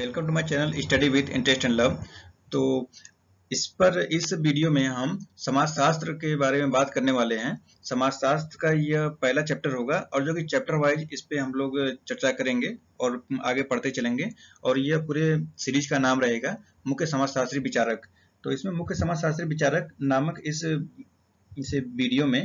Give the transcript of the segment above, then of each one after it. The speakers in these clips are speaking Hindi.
Welcome to my channel study with interest and love तो इस पर इस वीडियो में हम समाजशास्त्र के बारे में बात करने वाले हैं समाजशास्त्र का यह पहला चैप्टर होगा और जो कि चैप्टर वाइज इस पर हम लोग चर्चा करेंगे और आगे पढ़ते चलेंगे और यह पूरे सीरीज का नाम रहेगा मुख्य समाजशास्त्री विचारक तो इसमें मुख्य समाजशास्त्री विचारक नामक इस इस वीडियो में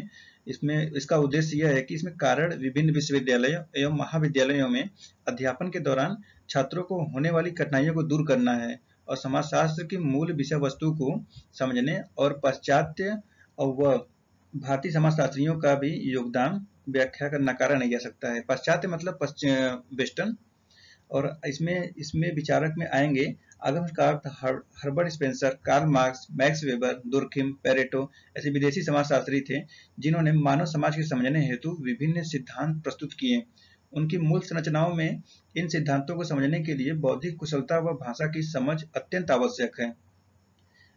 इसमें इसका उद्देश्य यह है कि इसमें कारण विभिन्न विश्वविद्यालयों एवं महाविद्यालयों में अध्यापन के दौरान छात्रों को होने वाली कठिनाइयों को दूर करना है और समाजशास्त्र की मूल विषय वस्तु को समझने और पाश्चात्य और व भारतीय समाजशास्त्रियों का भी योगदान व्याख्या करना कारण नहीं जा सकता है पाश्चात्य मतलब वेस्टर्न और इसमें इसमें विचारक में आएंगे आगम Herbert Spencer Karl Marx Max Weber Durkheim Pareto ऐसे विदेशी समाजशास्त्री थे जिन्होंने मानव समाज के समझने हेतु विभिन्न सिद्धांत प्रस्तुत किए उनकी मूल संरचनाओं में इन सिद्धांतों को समझने के लिए बौद्धिक कुशलता व भाषा की समझ अत्यंत आवश्यक है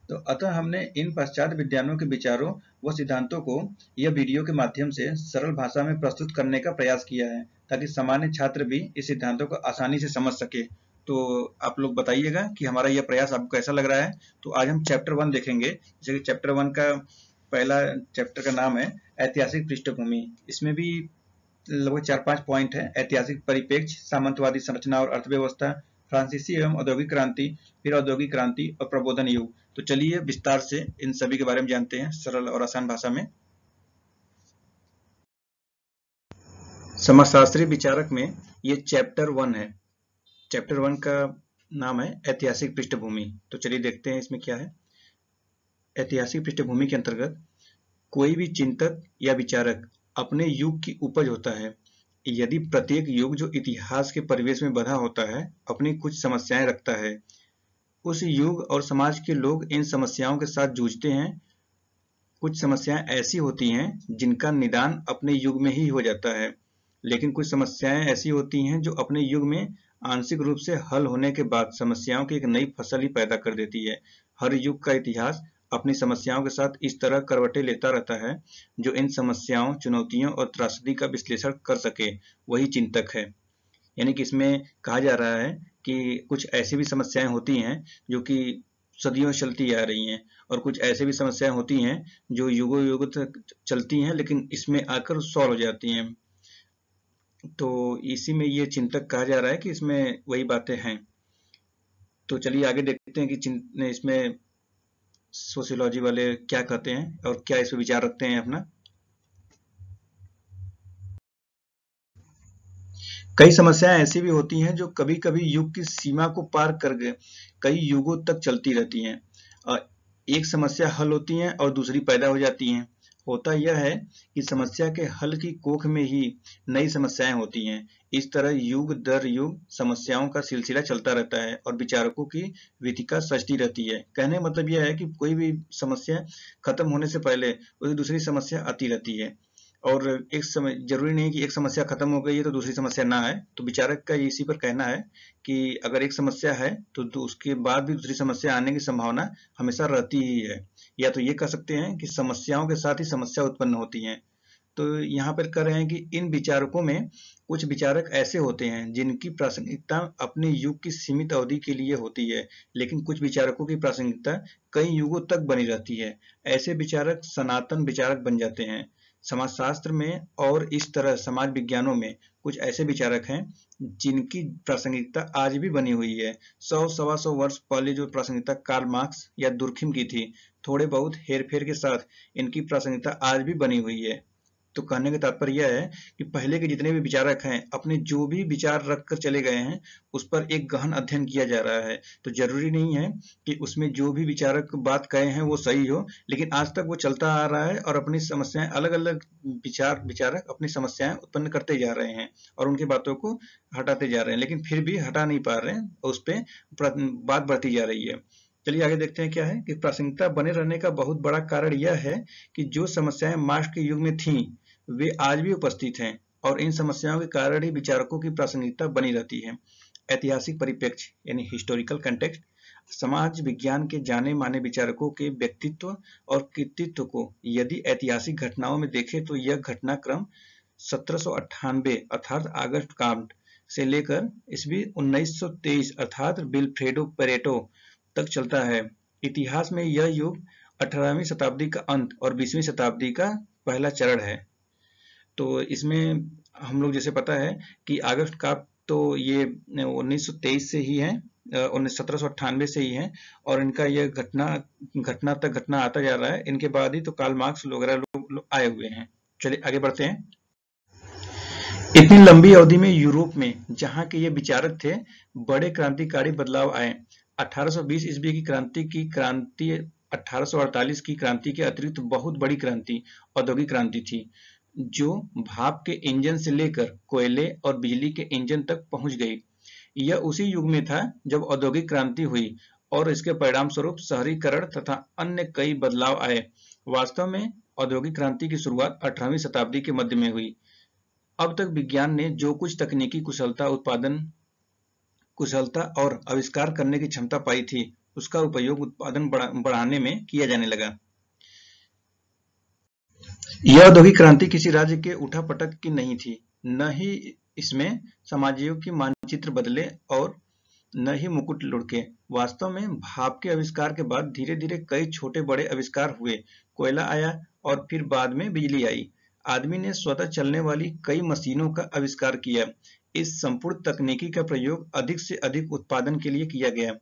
तो अतः हमने इन पश्चात विद्वानों के विचारों व सिद्धांतों को यह वीडियो के माध्यम से सरल भाषा में प्रस्तुत करने का प्रयास किया है ताकि सामान्य छात्र भी इस सिद्धांतों को आसानी से समझ सके तो आप लोग बताइएगा कि हमारा यह प्रयास आपको कैसा लग रहा है तो आज हम चैप्टर वन देखेंगे जैसे कि चैप्टर वन का पहला चैप्टर का नाम है ऐतिहासिक पृष्ठभूमि इसमें भी लगभग चार पांच पॉइंट है ऐतिहासिक परिपेक्ष सामंतवादी संरचना और अर्थव्यवस्था फ्रांसीसी एवं औद्योगिक क्रांति फिर औद्योगिक क्रांति और प्रबोधन युग तो चलिए विस्तार से इन सभी के बारे में जानते हैं सरल और आसान भाषा में समाजशास्त्री विचारक में ये चैप्टर वन है चैप्टर वन का नाम है ऐतिहासिक पृष्ठभूमि तो चलिए देखते हैं इसमें क्या है ऐतिहासिक पृष्ठभूमि के अंतर्गत कोई भी चिंतक या विचारक अपने युग की उपज होता है यदि प्रत्येक युग जो इतिहास के परिवेश में बधा होता है अपनी कुछ समस्याएं रखता है उस युग और समाज के लोग इन समस्याओं के साथ जूझते हैं कुछ समस्याएं ऐसी होती हैं जिनका निदान अपने युग में ही हो जाता है लेकिन कुछ समस्याएं ऐसी होती हैं जो अपने युग में आंशिक रूप से हल होने के बाद समस्याओं की एक नई फसल ही पैदा कर देती है हर युग का इतिहास अपनी समस्याओं के साथ इस तरह करवटें लेता रहता है जो इन समस्याओं चुनौतियों और त्रासदी का विश्लेषण कर सके वही चिंतक है यानी कि इसमें कहा जा रहा है कि कुछ ऐसी भी समस्याएं होती हैं जो कि सदियों चलती आ रही हैं और कुछ ऐसे भी समस्याएं होती हैं जो युगो युग तक चलती हैं लेकिन इसमें आकर सॉल्व हो जाती हैं तो इसी में ये चिंतक कहा जा रहा है कि इसमें वही बातें हैं तो चलिए आगे देखते हैं कि इसमें सोशियोलॉजी वाले क्या कहते हैं और क्या इस पर विचार रखते हैं अपना कई समस्याएं ऐसी भी होती हैं जो कभी कभी युग की सीमा को पार कर गए कई युगों तक चलती रहती हैं एक समस्या हल होती है और दूसरी पैदा हो जाती है होता यह है कि समस्या के हल की कोख में ही नई समस्याएं होती हैं इस तरह युग दर युग समस्याओं का सिलसिला चलता रहता है और विचारकों की विधिका सजती रहती है कहने मतलब यह है कि कोई भी समस्या खत्म होने से पहले दूसरी समस्या आती रहती है और एक समय जरूरी नहीं कि एक समस्या खत्म हो गई है तो दूसरी समस्या ना आए तो विचारक का इसी पर कहना है कि अगर एक समस्या है तो, तो उसके बाद भी दूसरी समस्या आने की संभावना हमेशा रहती ही है या तो ये कह सकते हैं कि समस्याओं के साथ ही समस्या उत्पन्न होती है तो यहाँ पर कह रहे हैं कि इन विचारकों में कुछ विचारक ऐसे होते हैं जिनकी प्रासंगिकता अपने युग की सीमित अवधि के लिए होती है लेकिन कुछ विचारकों की प्रासंगिकता कई युगों तक बनी रहती है ऐसे विचारक सनातन विचारक बन जाते हैं समाजशास्त्र में और इस तरह समाज विज्ञानों में कुछ ऐसे विचारक हैं जिनकी प्रासंगिकता आज भी बनी हुई है सौ सवा सौ वर्ष पहले जो प्रासंगिकता कार्ल मार्क्स या दुर्खिम की थी थोड़े बहुत हेरफेर के साथ इनकी प्रासंगिकता आज भी बनी हुई है तो कहने का तात्पर्य यह है कि पहले के जितने भी विचारक हैं अपने जो भी विचार रखकर चले गए हैं उस पर एक गहन अध्ययन किया जा रहा है तो जरूरी नहीं है कि उसमें जो भी विचारक बात कहे हैं वो सही हो लेकिन आज तक वो चलता आ रहा है और अपनी समस्याएं अलग अलग विचार विचारक अपनी समस्याएं उत्पन्न करते जा रहे हैं और उनकी बातों को हटाते जा रहे हैं लेकिन फिर भी हटा नहीं पा रहे हैं और उस पर बात बढ़ती जा रही है चलिए आगे देखते हैं क्या है कि प्रासंगिकता बने रहने का बहुत बड़ा कारण यह है कि जो समस्याएं मार्क्स के युग में थीं वे आज भी उपस्थित हैं और इन समस्याओं के कारण ही विचारकों की प्रासंगिकता बनी रहती है ऐतिहासिक परिप्रेक्ष्य यानी हिस्टोरिकल कंटेक्स्ट समाज विज्ञान के जाने माने विचारकों के व्यक्तित्व और कृतित्व को यदि ऐतिहासिक घटनाओं में देखें तो यह घटनाक्रम सत्रह अर्थात अगस्त कांड से लेकर ईस्वी 1923 अर्थात बिलफ्रेडो पेरेटो तक चलता है इतिहास में यह युग 18वीं शताब्दी का अंत और 20वीं शताब्दी का पहला चरण है तो इसमें हम लोग जैसे पता है कि अगस्त का तो ये 1923 से ही है उन्नीस सत्रह से ही है और इनका यह घटना घटना तक घटना आता जा रहा है इनके बाद ही तो काल मार्क्स वगैरह लोग लो, आए हुए हैं चलिए आगे बढ़ते हैं इतनी लंबी अवधि में यूरोप में जहां के ये विचारक थे बड़े क्रांतिकारी बदलाव आए 1820 ईस्वी की क्रांति की क्रांति 1848 की क्रांति के अतिरिक्त बहुत बड़ी क्रांति औद्योगिक क्रांति थी जो भाप के इंजन से लेकर कोयले और बिजली के इंजन तक पहुंच गई यह उसी युग में था जब औद्योगिक क्रांति हुई और इसके परिणाम स्वरूप शहरीकरण तथा अन्य कई बदलाव आए वास्तव में औद्योगिक क्रांति की शुरुआत 18वीं शताब्दी के मध्य में हुई अब तक विज्ञान ने जो कुछ तकनीकी कुशलता उत्पादन कुशलता और आविष्कार करने की क्षमता पाई थी उसका उपयोग उत्पादन बढ़ाने में किया जाने लगा यह औद्योगिक क्रांति किसी राज्य के उठापटक की नहीं थी न ही इसमें समाजियों की मानचित्र बदले और न ही मुकुट लुढ़के वास्तव में भाप के आविष्कार के बाद धीरे धीरे कई छोटे बड़े आविष्कार हुए कोयला आया और फिर बाद में बिजली आई आदमी ने स्वतः चलने वाली कई मशीनों का आविष्कार किया इस संपूर्ण तकनीकी का प्रयोग अधिक से अधिक उत्पादन के लिए किया गया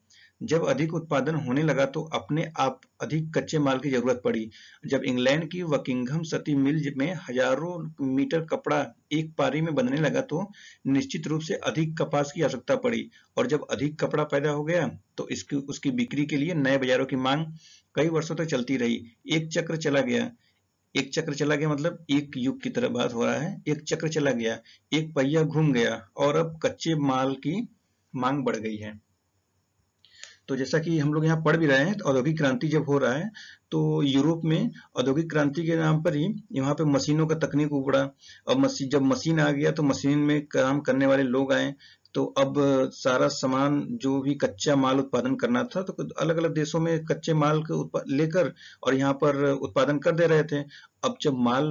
जब अधिक उत्पादन होने लगा तो अपने आप अधिक कच्चे माल की जरूरत पड़ी जब इंग्लैंड की वकिंगम सती मिल में हजारों मीटर कपड़ा एक पारी में बनने लगा तो निश्चित रूप से अधिक कपास की आवश्यकता पड़ी और जब अधिक कपड़ा पैदा हो गया तो इसकी उसकी बिक्री के लिए नए बाजारों की मांग कई वर्षों तक तो चलती रही एक चक्र चला गया एक चक्र चला गया मतलब एक युग की तरह बात हो रहा है एक चक्र चला गया एक पहिया घूम गया और अब कच्चे माल की मांग बढ़ गई है तो जैसा कि हम लोग यहाँ पढ़ भी रहे हैं औद्योगिक क्रांति जब हो रहा है तो यूरोप में औद्योगिक क्रांति के नाम पर ही यहाँ पे मशीनों का तकनीक उगड़ा अब मशीन जब मशीन आ गया तो मशीन में काम करने वाले लोग आए तो अब सारा सामान जो भी कच्चा माल उत्पादन करना था तो अलग अलग देशों में कच्चे माल के लेकर और यहाँ पर उत्पादन कर दे रहे थे अब जब माल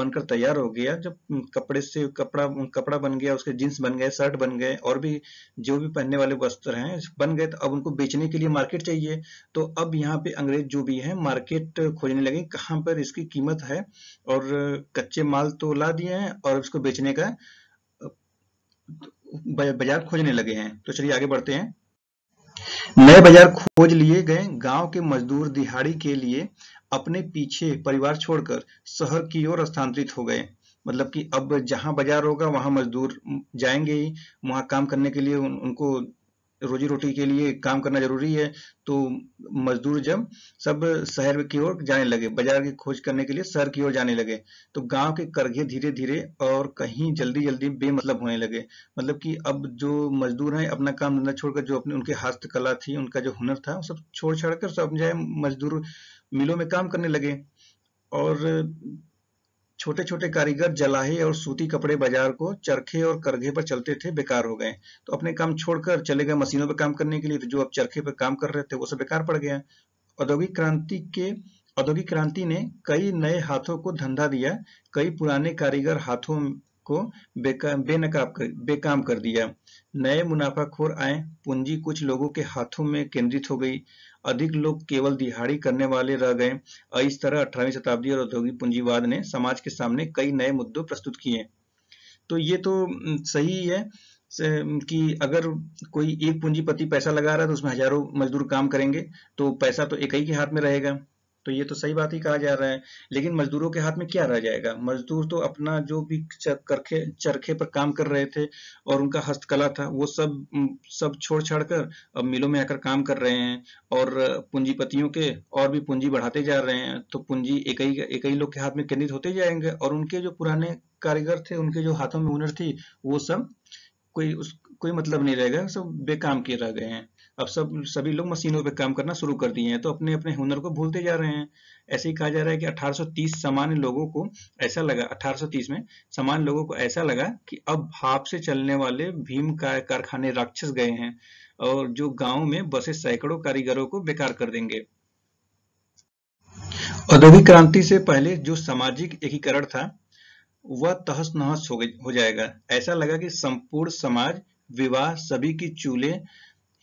बनकर तैयार हो गया जब कपड़े से कपड़ा कपड़ा बन गया उसके जीन्स बन गए शर्ट बन गए और भी जो भी पहनने वाले वस्त्र हैं बन गए तो अब उनको बेचने के लिए मार्केट चाहिए तो अब यहाँ पे अंग्रेज जो भी है मार्केट मार्केट खोजने लगे कहाँ पर इसकी कीमत है और कच्चे माल तो ला दिए हैं और उसको बेचने का बाजार खोजने लगे हैं तो चलिए आगे बढ़ते हैं नए बाजार खोज लिए गए गांव के मजदूर दिहाड़ी के लिए अपने पीछे परिवार छोड़कर शहर की ओर स्थानांतरित हो गए मतलब कि अब जहां बाजार होगा वहां मजदूर जाएंगे ही वहां काम करने के लिए उन, उनको रोजी रोटी के लिए काम करना जरूरी है तो मजदूर जब सब शहर की ओर जाने लगे बाजार की खोज करने के लिए शहर की ओर जाने लगे तो गांव के करघे धीरे धीरे और कहीं जल्दी जल्दी बेमतलब होने लगे मतलब कि अब जो मजदूर हैं अपना काम धंधा छोड़कर जो अपने उनके हस्तकला थी उनका जो हुनर था सब छोड़ छाड़ कर सब जाए मजदूर मिलों में काम करने लगे और छोटे छोटे कारीगर जलाहे और सूती कपड़े बाजार को चरखे और करघे पर चलते थे बेकार हो गए तो अपने काम छोड़कर चले गए मशीनों पर काम करने के लिए तो जो अब चरखे पर काम कर रहे थे वो सब बेकार पड़ गया औद्योगिक क्रांति के औद्योगिक क्रांति ने कई नए हाथों को धंधा दिया कई पुराने कारीगर हाथों को बेका, बेनकाब कर बेकाम कर दिया नए मुनाफाखोर आए पूंजी कुछ लोगों के हाथों में केंद्रित हो गई अधिक लोग केवल दिहाड़ी करने वाले रह गए और इस तरह अठारहवीं शताब्दी और औद्योगिक पूंजीवाद ने समाज के सामने कई नए मुद्दों प्रस्तुत किए तो ये तो सही है कि अगर कोई एक पूंजीपति पैसा लगा रहा है तो उसमें हजारों मजदूर काम करेंगे तो पैसा तो एक ही के हाथ में रहेगा तो ये तो सही बात ही कहा जा रहा है लेकिन मजदूरों के हाथ में क्या रह जाएगा मजदूर तो अपना जो भी करके चरखे पर काम कर रहे थे और उनका हस्तकला था वो सब सब छोड़ छाड़ कर अब मिलों में आकर काम कर रहे हैं और पूंजीपतियों के और भी पूंजी बढ़ाते जा रहे हैं तो पूंजी एक ही एक ही लोग के हाथ में केंद्रित होते जाएंगे और उनके जो पुराने कारीगर थे उनके जो हाथों में हुनर थी वो सब कोई उस कोई मतलब नहीं रहेगा सब बेकाम किए रह गए हैं अब सब सभी लोग मशीनों पर काम करना शुरू कर दिए हैं तो अपने अपने हुनर को भूलते जा रहे हैं ऐसे ही कहा जा रहा है कि 1830 सामान्य लोगों को ऐसा लगा 1830 में सामान्य लोगों को ऐसा लगा कि अब भाप से चलने वाले भीम का कारखाने राक्षस गए हैं और जो गाँव में बसे सैकड़ों कारीगरों को बेकार कर देंगे औद्योगिक क्रांति से पहले जो सामाजिक एकीकरण था वह तहस नहस हो जाएगा ऐसा लगा कि संपूर्ण समाज विवाह सभी की चूल्हे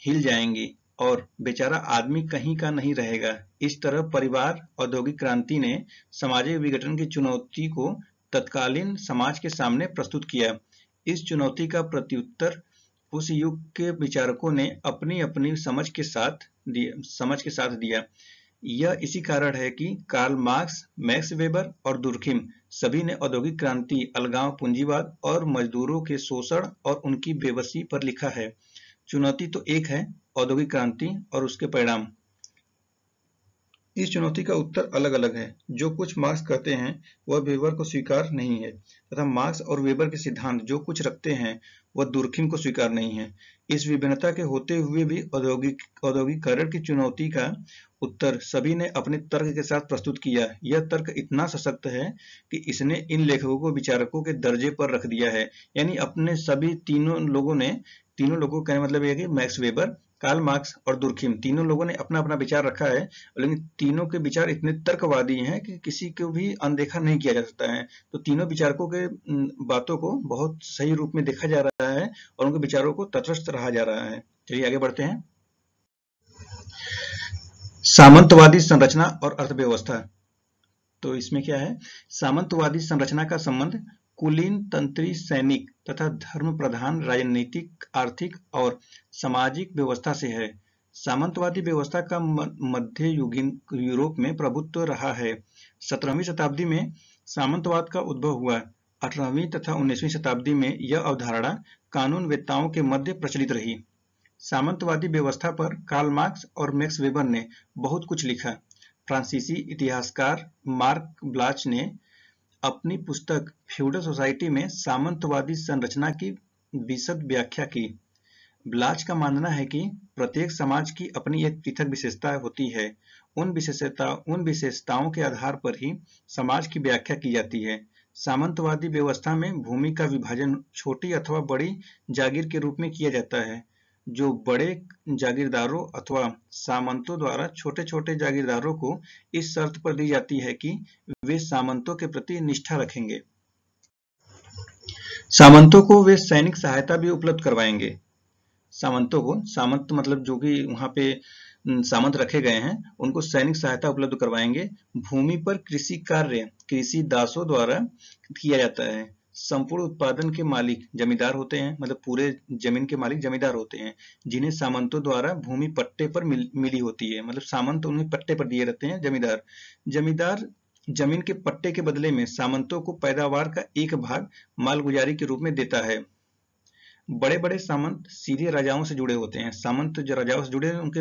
हिल जाएंगी और बेचारा आदमी कहीं का नहीं रहेगा इस तरह परिवार औद्योगिक क्रांति ने सामाजिक विघटन की चुनौती को तत्कालीन समाज के सामने प्रस्तुत किया इस चुनौती का प्रत्युत्तर उस युग के विचारकों ने अपनी अपनी समझ के साथ समझ के साथ दिया यह इसी कारण है कि कार्ल मार्क्स मैक्स वेबर और दुर्खिम सभी ने औद्योगिक क्रांति अलगाव पूंजीवाद और मजदूरों के शोषण और उनकी बेबसी पर लिखा है चुनौती तो एक है औद्योगिक क्रांति और उसके परिणाम इस चुनौती का उत्तर अलग अलग है जो कुछ मार्क्स कहते हैं वह वेबर को स्वीकार नहीं है तथा मार्क्स और वेबर के सिद्धांत जो कुछ रखते हैं वह दुर्खिम को स्वीकार नहीं है इस विभिन्नता के होते हुए भी औद्योगिक औद्योगिकरण की चुनौती का उत्तर सभी ने अपने तर्क के साथ प्रस्तुत किया यह तर्क इतना सशक्त है कि इसने इन लेखकों को विचारकों के दर्जे पर रख दिया है यानी अपने सभी तीनों लोगों ने तीनों लोगों का मतलब ये कि मैक्स वेबर कार्ल मार्क्स और दुर्खिम तीनों लोगों ने अपना अपना विचार रखा है लेकिन तीनों के विचार इतने तर्कवादी हैं कि किसी को भी अनदेखा नहीं किया जा सकता है तो तीनों विचारकों के बातों को बहुत सही रूप में देखा जा रहा है और उनके विचारों को तटस्थ रहा जा रहा है चलिए आगे बढ़ते हैं सामंतवादी संरचना और अर्थव्यवस्था तो इसमें क्या है सामंतवादी संरचना का संबंध कुलीन तंत्री सैनिक तथा धर्म प्रधान राजनीतिक आर्थिक और सामाजिक व्यवस्था से है सामंतवादी व्यवस्था का युगीन यूरोप में प्रभुत्व रहा है सत्रहवीं शताब्दी में सामंतवाद का उद्भव हुआ अठारहवीं तथा उन्नीसवीं शताब्दी में यह अवधारणा कानून वेताओं के मध्य प्रचलित रही सामंतवादी व्यवस्था पर कार्ल मार्क्स और मैक्स वेबर ने बहुत कुछ लिखा फ्रांसीसी इतिहासकार मार्क ब्लाच ने अपनी पुस्तक फ्यूडल सोसाइटी में सामंतवादी संरचना की विशद व्याख्या की ब्लाज का मानना है कि प्रत्येक समाज की अपनी एक पृथक विशेषता होती है उन विशेषता उन विशेषताओं के आधार पर ही समाज की व्याख्या की जाती है सामंतवादी व्यवस्था में भूमि का विभाजन छोटी अथवा बड़ी जागीर के रूप में किया जाता है जो बड़े जागीरदारों अथवा सामंतों द्वारा छोटे छोटे जागीरदारों को इस शर्त पर दी जाती है कि वे सामंतों के प्रति निष्ठा रखेंगे सामंतों को वे सैनिक सहायता भी उपलब्ध करवाएंगे सामंतों को सामंत मतलब जो कि वहां पे सामंत रखे गए हैं उनको सैनिक सहायता उपलब्ध करवाएंगे भूमि पर कृषि कार्य कृषि दासों द्वारा किया जाता है संपूर्ण उत्पादन के मालिक जमींदार होते हैं मतलब पूरे जमीन के मालिक जमींदार होते हैं जिन्हें सामंतों द्वारा भूमि पट्टे पर मिल, मिली होती है मतलब सामंत उन्हें पट्टे पर दिए रहते हैं जमींदार जमींदार जमीन के पट्टे के बदले में सामंतों को पैदावार का एक भाग मालगुजारी के रूप में देता है बड़े बड़े सामंत सीधे राजाओं से जुड़े होते हैं सामंत जो राजाओं से जुड़े हैं उनके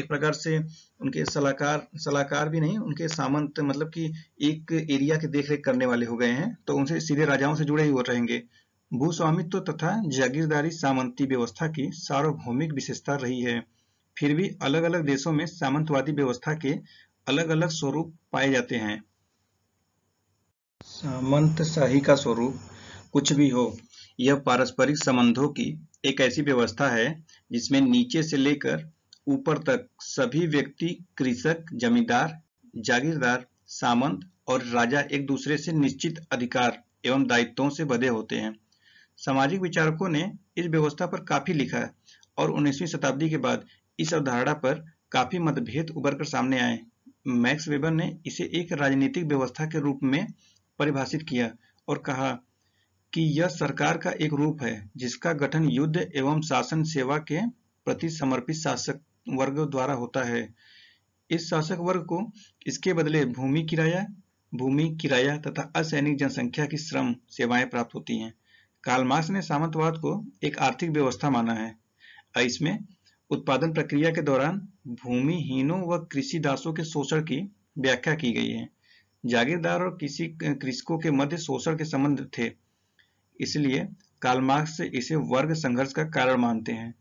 एक प्रकार से उनके सलाहकार सलाहकार भी नहीं उनके सामंत मतलब कि एक एरिया देख देखरेख करने वाले हो गए हैं तो उनसे सीधे राजाओं से जुड़े ही हो रहेंगे भूस्वामित्व तथा जागीरदारी सामंती व्यवस्था की सार्वभौमिक विशेषता रही है फिर भी अलग अलग देशों में सामंतवादी व्यवस्था के अलग अलग स्वरूप पाए जाते हैं सामंत शाही का स्वरूप कुछ भी हो यह पारस्परिक संबंधों की एक ऐसी व्यवस्था है जिसमें नीचे से लेकर ऊपर तक सभी व्यक्ति कृषक जमींदार जागीरदार सामंत और राजा एक दूसरे से निश्चित अधिकार एवं दायित्वों से बधे होते हैं सामाजिक विचारकों ने इस व्यवस्था पर काफी लिखा और उन्नीसवी शताब्दी के बाद इस अवधारणा पर काफी मतभेद उभर कर सामने आए मैक्स वेबर ने इसे एक राजनीतिक व्यवस्था के रूप में परिभाषित किया और कहा कि यह सरकार का एक रूप है जिसका गठन युद्ध एवं शासन सेवा के प्रति समर्पित शासक वर्ग द्वारा होता है इस शासक वर्ग को इसके बदले भूमि किराया भूमि किराया तथा असैनिक जनसंख्या की श्रम सेवाएं प्राप्त होती हैं कालमास ने सामंतवाद को एक आर्थिक व्यवस्था माना है इसमें उत्पादन प्रक्रिया के दौरान भूमिहीनों व कृषि दासों के शोषण की व्याख्या की गई है जागीरदार और किसी कृषकों के मध्य शोषण के संबंध थे इसलिए कालमार्क्स इसे वर्ग संघर्ष का कारण मानते हैं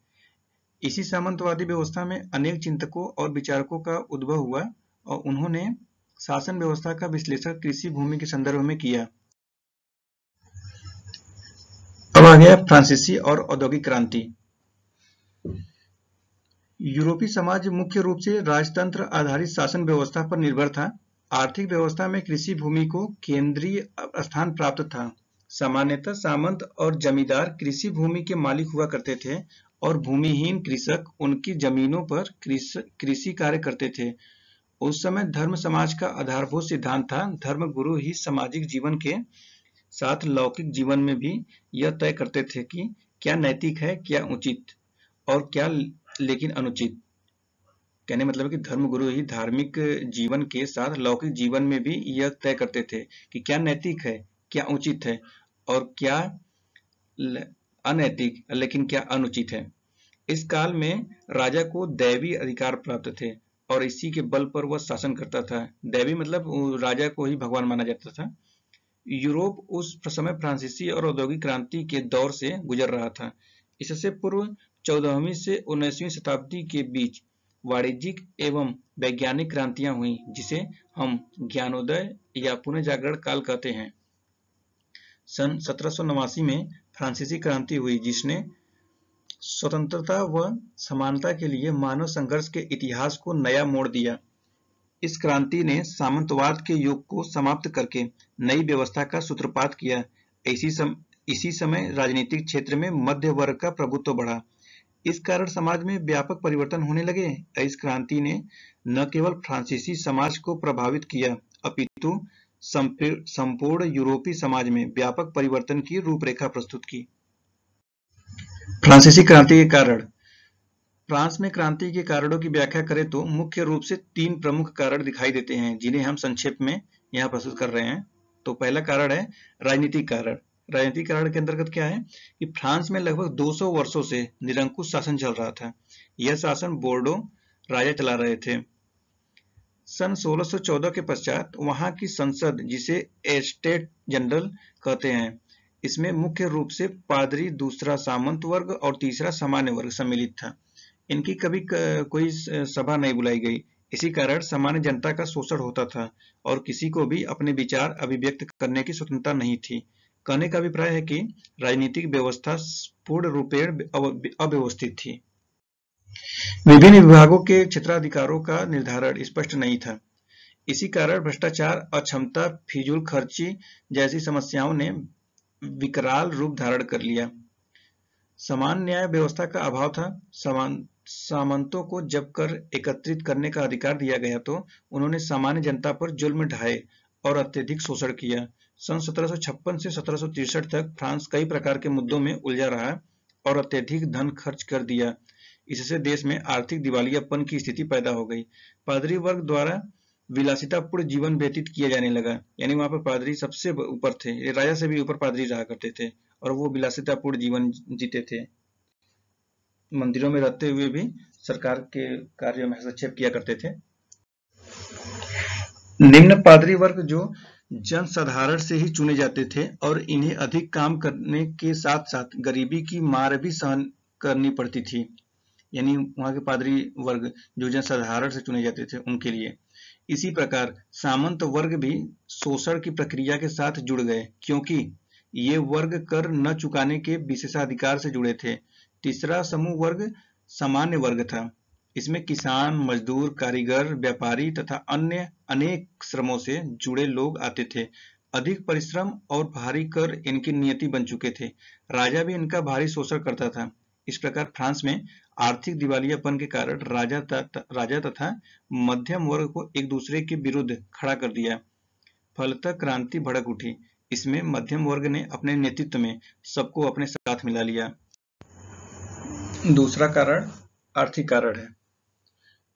इसी सामंतवादी व्यवस्था में अनेक चिंतकों और विचारकों का उद्भव हुआ और उन्होंने शासन व्यवस्था का विश्लेषण कृषि भूमि के संदर्भ में किया अब आ गया फ्रांसीसी और औद्योगिक क्रांति यूरोपीय समाज मुख्य रूप से राजतंत्र आधारित शासन व्यवस्था पर निर्भर था आर्थिक व्यवस्था में कृषि भूमि को केंद्रीय स्थान प्राप्त था सामान्यतः सामंत और जमींदार कृषि भूमि के मालिक हुआ करते थे और भूमिहीन कृषक उनकी जमीनों पर कृषि कार्य करते थे उस समय धर्म समाज का आधारभूत सिद्धांत था धर्म गुरु ही सामाजिक जीवन के साथ लौकिक जीवन में भी यह तय करते थे कि क्या नैतिक है क्या उचित और क्या लेकिन अनुचित कहने मतलब कि धर्म गुरु ही धार्मिक जीवन के साथ लौकिक जीवन में भी यह तय करते थे कि क्या नैतिक है क्या उचित है और क्या अनैतिक लेकिन क्या अनुचित है इस काल में राजा को दैवी अधिकार प्राप्त थे और इसी के बल पर वह शासन करता था दैवी मतलब राजा को ही भगवान माना जाता था यूरोप उस समय फ्रांसीसी और औद्योगिक क्रांति के दौर से गुजर रहा था इससे पूर्व चौदहवीं से उन्नीसवीं शताब्दी के बीच वाणिज्यिक एवं वैज्ञानिक क्रांतियां हुई जिसे हम ज्ञानोदय या पुनः जागरण काल कहते हैं सन सत्रह में फ्रांसीसी क्रांति हुई जिसने स्वतंत्रता व समानता के लिए मानव संघर्ष के इतिहास को नया मोड़ दिया इस क्रांति ने सामंतवाद के युग को समाप्त करके नई व्यवस्था का सूत्रपात किया इसी सम, इसी समय राजनीतिक क्षेत्र में मध्य वर्ग का प्रभुत्व तो बढ़ा इस कारण समाज में व्यापक परिवर्तन होने लगे इस क्रांति ने न केवल फ्रांसीसी समाज को प्रभावित किया अपितु संपूर्ण यूरोपीय समाज में व्यापक परिवर्तन की रूपरेखा प्रस्तुत की फ्रांसीसी क्रांति के कारण फ्रांस में क्रांति के कारणों की व्याख्या करें तो मुख्य रूप से तीन प्रमुख कारण दिखाई देते हैं जिन्हें हम संक्षेप में यहाँ प्रस्तुत कर रहे हैं तो पहला कारण है राजनीतिक कारण राजनीतिक कारण के अंतर्गत क्या है कि फ्रांस में लगभग 200 वर्षों से निरंकुश शासन चल रहा था यह शासन बोर्डो राजा चला रहे थे सन 1614 के पश्चात वहां की संसद जिसे एस्टेट जनरल कहते हैं इसमें मुख्य रूप से पादरी दूसरा सामंत वर्ग और तीसरा सामान्य वर्ग सम्मिलित था इनकी कभी कोई सभा नहीं बुलाई गई इसी कारण सामान्य जनता का शोषण होता था और किसी को भी अपने विचार अभिव्यक्त करने की स्वतंत्रता नहीं थी कहने का अभिप्राय है कि राजनीतिक व्यवस्था पूर्ण रूपेण अव्यवस्थित थी विभिन्न विभागों के क्षेत्राधिकारों का निर्धारण स्पष्ट नहीं था इसी कारण भ्रष्टाचार अक्षमता फिजूल खर्ची जैसी समस्याओं ने विकराल रूप धारण कर लिया समान न्याय व्यवस्था का अभाव था समान सामंतों को जब कर एकत्रित करने का अधिकार दिया गया तो उन्होंने सामान्य जनता पर जुल्म ढाए और अत्यधिक शोषण किया सन 1756 से 1763 तक फ्रांस कई प्रकार के मुद्दों में उलझा रहा और अत्यधिक धन खर्च कर दिया इससे देश में आर्थिक दिवालियापन की स्थिति पैदा हो गई पादरी वर्ग द्वारा विलासितापूर्ण जीवन व्यतीत किया जाने लगा यानी वहां पर पादरी सबसे ऊपर थे राजा से भी ऊपर पादरी रहा करते थे और वो विलासितापूर्ण जीवन जीते थे मंदिरों में रहते हुए भी सरकार के कार्यों में हस्तक्षेप किया करते थे निम्न पादरी वर्ग जो जनसाधारण से ही चुने जाते थे और इन्हें अधिक काम करने के साथ साथ गरीबी की मार भी सहन करनी पड़ती थी यानी वहां के पादरी वर्ग जो जन साधारण से चुने जाते थे उनके लिए इसी प्रकार सामंत वर्ग भी शोषण की प्रक्रिया के साथ जुड़ गए क्योंकि ये वर्ग कर न चुकाने के विशेषाधिकार से जुड़े थे तीसरा समूह वर्ग सामान्य वर्ग था इसमें किसान मजदूर कारीगर व्यापारी तथा अन्य अनेक श्रमों से जुड़े लोग आते थे अधिक परिश्रम और भारी कर इनकी नियति बन चुके थे राजा भी इनका भारी शोषण करता था इस प्रकार फ्रांस में आर्थिक दिवालियापन के कारण राजा राजा तथा मध्यम वर्ग को एक दूसरे के विरुद्ध खड़ा कर दिया फलतः क्रांति भड़क उठी इसमें मध्यम वर्ग ने अपने नेतृत्व में सबको अपने साथ मिला लिया दूसरा कारण आर्थिक कारण है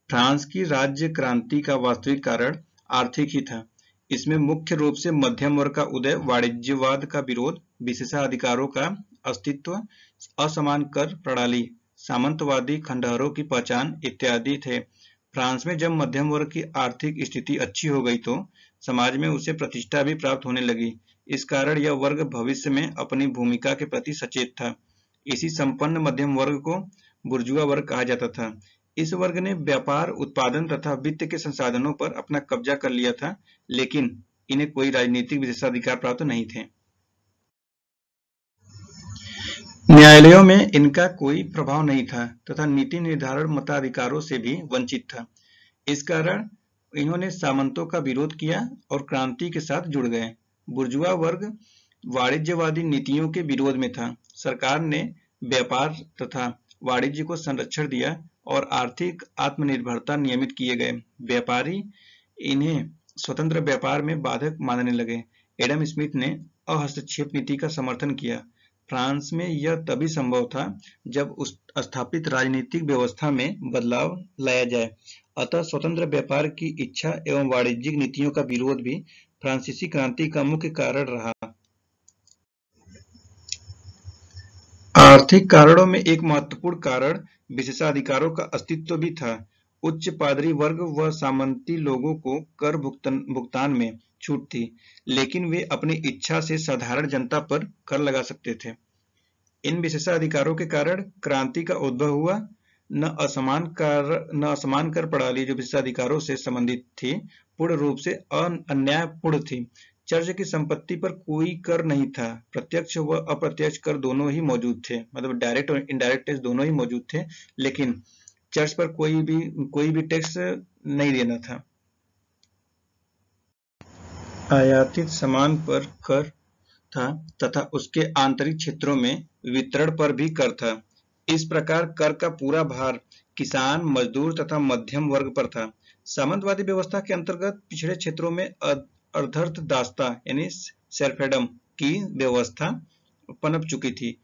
फ्रांस की राज्य क्रांति का वास्तविक कारण आर्थिक ही था इसमें मुख्य रूप से मध्यम वर्ग का उदय वाणिज्यवाद का विरोध विशेषाधिकारों का अस्तित्व असमान कर प्रणाली सामंतवादी खंडहरों की पहचान इत्यादि थे फ्रांस में जब मध्यम वर्ग की आर्थिक स्थिति अच्छी हो गई तो समाज में उसे प्रतिष्ठा भी प्राप्त होने लगी इस कारण यह वर्ग भविष्य में अपनी भूमिका के प्रति सचेत था इसी संपन्न मध्यम वर्ग को बुर्जुआ वर्ग कहा जाता था इस वर्ग ने व्यापार उत्पादन तथा वित्त के संसाधनों पर अपना कब्जा कर लिया था लेकिन इन्हें कोई राजनीतिक विशेषाधिकार प्राप्त नहीं थे न्यायालयों में इनका कोई प्रभाव नहीं था तथा नीति निर्धारण मताधिकारों से भी वंचित था इस कारण इन्होंने सामंतों का विरोध किया और क्रांति के साथ जुड़ गए बुर्जुआ वर्ग वाणिज्यवादी नीतियों के विरोध में था सरकार ने व्यापार तथा वाणिज्य को संरक्षण दिया और आर्थिक आत्मनिर्भरता नियमित किए गए व्यापारी इन्हें स्वतंत्र व्यापार में बाधक मानने लगे एडम स्मिथ ने अहस्तक्षेप नीति का समर्थन किया फ्रांस में यह तभी संभव था जब उस स्थापित राजनीतिक व्यवस्था में बदलाव लाया जाए अतः स्वतंत्र व्यापार की इच्छा एवं वाणिज्यिक नीतियों का विरोध भी फ्रांसीसी क्रांति का मुख्य कारण रहा आर्थिक कारणों में एक महत्वपूर्ण कारण विशेषाधिकारों का अस्तित्व भी था उच्च पादरी वर्ग व सामंती लोगों को कर भुगतान में छूट थी लेकिन वे अपनी इच्छा से साधारण जनता पर कर लगा सकते थे इन विशेषाधिकारों के कारण क्रांति का उद्भव हुआ न असमान कर न असमान कर प्रणाली जो विशेषाधिकारों से संबंधित थी पूर्ण रूप से अन्यायपूर्ण थी चर्च की संपत्ति पर कोई कर नहीं था प्रत्यक्ष व अप्रत्यक्ष कर दोनों ही मौजूद थे मतलब डायरेक्ट और इनडायरेक्ट टैक्स दोनों ही मौजूद थे लेकिन चर्च पर कोई भी कोई भी टैक्स नहीं देना था आयातित सामान पर कर था तथा उसके आंतरिक क्षेत्रों में वितरण पर भी कर था इस प्रकार कर का पूरा भार किसान मजदूर तथा मध्यम वर्ग पर था सामंतवादी व्यवस्था के अंतर्गत पिछड़े क्षेत्रों में अर्धर्थ दास्ता यानी सेल्फेडम की व्यवस्था पनप चुकी थी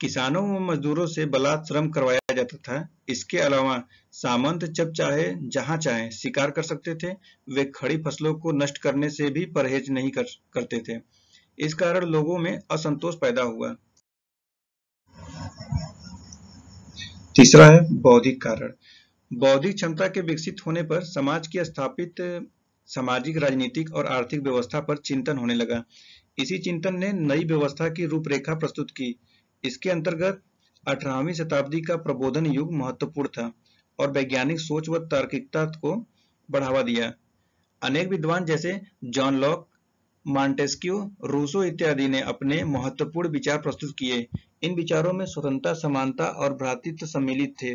किसानों व मजदूरों से बलात् श्रम करवाया जाता था इसके अलावा सामंत जब चाहे जहां चाहे शिकार कर सकते थे वे खड़ी फसलों को नष्ट करने से भी परहेज नहीं कर, करते थे इस कारण लोगों में असंतोष पैदा हुआ तीसरा है बौद्धिक कारण बौद्धिक क्षमता के विकसित होने पर समाज की स्थापित सामाजिक राजनीतिक और आर्थिक व्यवस्था पर चिंतन होने लगा इसी चिंतन ने नई व्यवस्था की रूपरेखा प्रस्तुत की इसके अंतर्गत अठारहवीं शताब्दी का प्रबोधन युग महत्वपूर्ण था और वैज्ञानिक सोच व तार्किकता को बढ़ावा दिया अनेक विद्वान जैसे जॉन लॉक मॉन्टेस्क्यू रूसो इत्यादि ने अपने महत्वपूर्ण विचार प्रस्तुत किए इन विचारों में स्वतंत्रता समानता और भ्रातृत्व सम्मिलित थे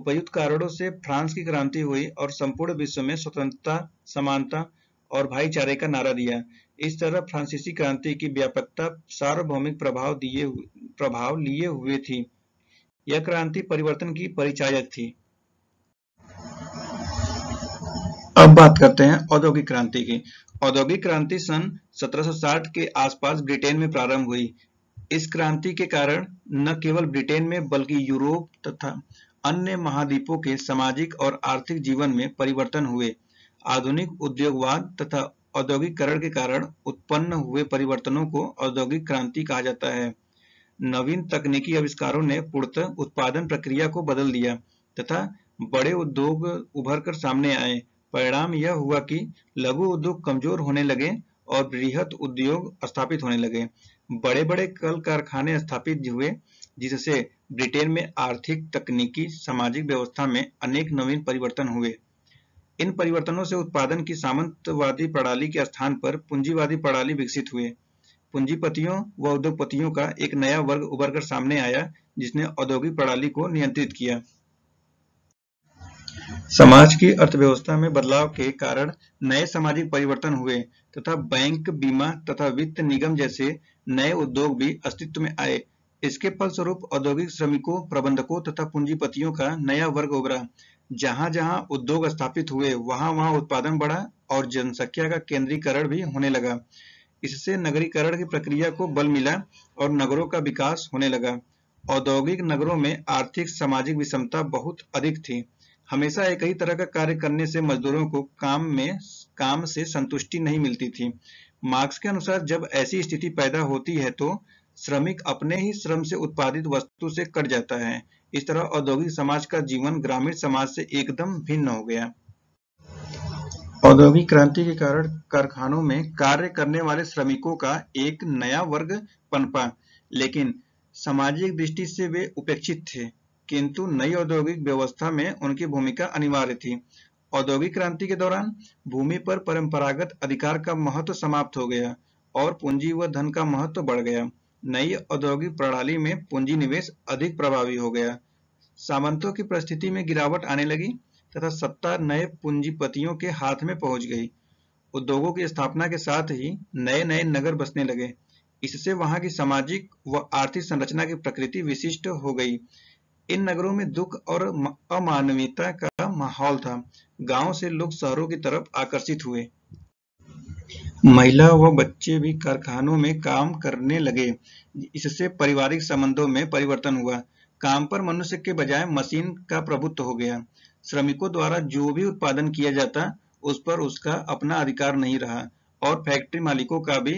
उपयुक्त कारणों से फ्रांस की क्रांति हुई और संपूर्ण विश्व में स्वतंत्रता समानता और भाईचारे का नारा दिया इस तरह फ्रांसीसी क्रांति की व्यापकता सार्वभौमिक प्रभाव दिए प्रभाव लिए हुए थी यह क्रांति परिवर्तन की परिचायक थी अब बात करते हैं औद्योगिक क्रांति की औद्योगिक क्रांति सन 1760 के आसपास ब्रिटेन में प्रारंभ हुई इस क्रांति के कारण न केवल ब्रिटेन में बल्कि यूरोप तथा अन्य महाद्वीपों के सामाजिक और आर्थिक जीवन में परिवर्तन हुए आधुनिक उद्योगवाद तथा औद्योगिकरण के कारण उत्पन्न हुए परिवर्तनों को औद्योगिक क्रांति कहा जाता है नवीन तकनीकी आविष्कारों ने पूर्णतः उत्पादन प्रक्रिया को बदल दिया तथा बड़े उद्योग उभर कर सामने आए परिणाम यह हुआ कि लघु उद्योग कमजोर होने लगे और बृहत उद्योग स्थापित होने लगे बड़े बड़े कल कारखाने स्थापित हुए जिससे ब्रिटेन में आर्थिक तकनीकी सामाजिक व्यवस्था में अनेक नवीन परिवर्तन हुए इन परिवर्तनों से उत्पादन की सामंतवादी प्रणाली के स्थान पर पूंजीवादी प्रणाली विकसित हुए पूंजीपतियों व उद्योगपतियों का एक नया वर्ग उभर कर सामने आया जिसने औद्योगिक प्रणाली को नियंत्रित किया समाज की अर्थव्यवस्था में बदलाव के कारण नए सामाजिक परिवर्तन हुए तथा बैंक बीमा तथा वित्त निगम जैसे नए उद्योग भी अस्तित्व में आए इसके फलस्वरूप औद्योगिक श्रमिकों प्रबंधकों तथा पूंजीपतियों का नया वर्ग उभरा जहां जहां उद्योग स्थापित हुए वहां वहां उत्पादन बढ़ा और जनसंख्या का केंद्रीकरण भी होने लगा इससे नगरीकरण की प्रक्रिया को बल मिला और नगरों का विकास होने लगा औद्योगिक नगरों में आर्थिक सामाजिक विषमता बहुत अधिक थी हमेशा एक ही तरह का कार्य करने से मजदूरों को काम में काम से संतुष्टि नहीं मिलती थी मार्क्स के अनुसार जब ऐसी स्थिति पैदा होती है तो श्रमिक अपने ही श्रम से उत्पादित वस्तु से कट जाता है इस तरह औद्योगिक समाज का जीवन ग्रामीण समाज से एकदम भिन्न हो गया औद्योगिक क्रांति के कारण कारखानों में कार्य करने वाले श्रमिकों का एक नया वर्ग पनपा लेकिन सामाजिक दृष्टि से वे उपेक्षित थे किंतु नई औद्योगिक व्यवस्था में उनकी भूमिका अनिवार्य थी औद्योगिक क्रांति के दौरान भूमि पर परंपरागत अधिकार का महत्व समाप्त हो गया और पूंजी व धन का महत्व बढ़ गया नई औद्योगिक प्रणाली में पूंजी निवेश अधिक प्रभावी हो गया सामंतों की परिस्थिति में गिरावट आने लगी तथा सत्ता नए पूंजीपतियों के हाथ में पहुंच गई उद्योगों की स्थापना के साथ ही नए नए नगर बसने लगे इससे वहां की सामाजिक व आर्थिक संरचना की प्रकृति विशिष्ट हो गई इन नगरों में दुख और अमानवीयता का माहौल था गांव से लोग शहरों की तरफ आकर्षित हुए महिला व बच्चे भी कारखानों में काम करने लगे इससे पारिवारिक संबंधों में परिवर्तन हुआ काम पर मनुष्य के बजाय मशीन का प्रभुत्व हो गया श्रमिकों द्वारा जो भी उत्पादन किया जाता उस पर उसका अपना अधिकार नहीं रहा और फैक्ट्री मालिकों का भी